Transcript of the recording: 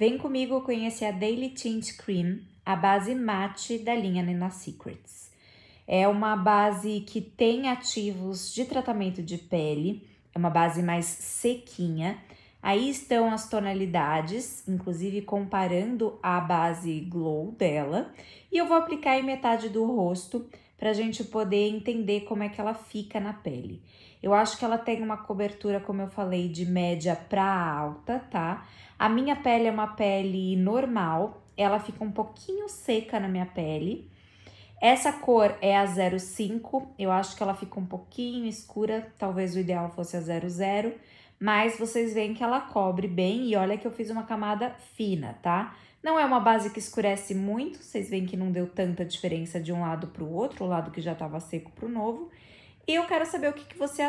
Vem comigo conhecer a Daily Tint Cream, a base matte da linha Nena Secrets. É uma base que tem ativos de tratamento de pele, é uma base mais sequinha, Aí estão as tonalidades, inclusive comparando a base Glow dela. E eu vou aplicar em metade do rosto para a gente poder entender como é que ela fica na pele. Eu acho que ela tem uma cobertura, como eu falei, de média para alta, tá? A minha pele é uma pele normal, ela fica um pouquinho seca na minha pele. Essa cor é a 05, eu acho que ela fica um pouquinho escura, talvez o ideal fosse a 00, mas vocês veem que ela cobre bem e olha que eu fiz uma camada fina, tá? Não é uma base que escurece muito, vocês veem que não deu tanta diferença de um lado para o outro, o lado que já estava seco para o novo. E eu quero saber o que, que você